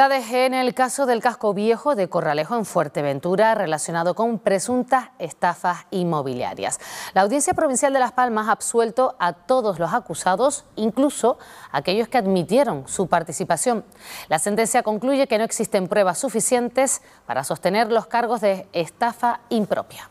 en el caso del casco viejo de Corralejo en Fuerteventura relacionado con presuntas estafas inmobiliarias. La Audiencia Provincial de Las Palmas ha absuelto a todos los acusados, incluso aquellos que admitieron su participación. La sentencia concluye que no existen pruebas suficientes para sostener los cargos de estafa impropia.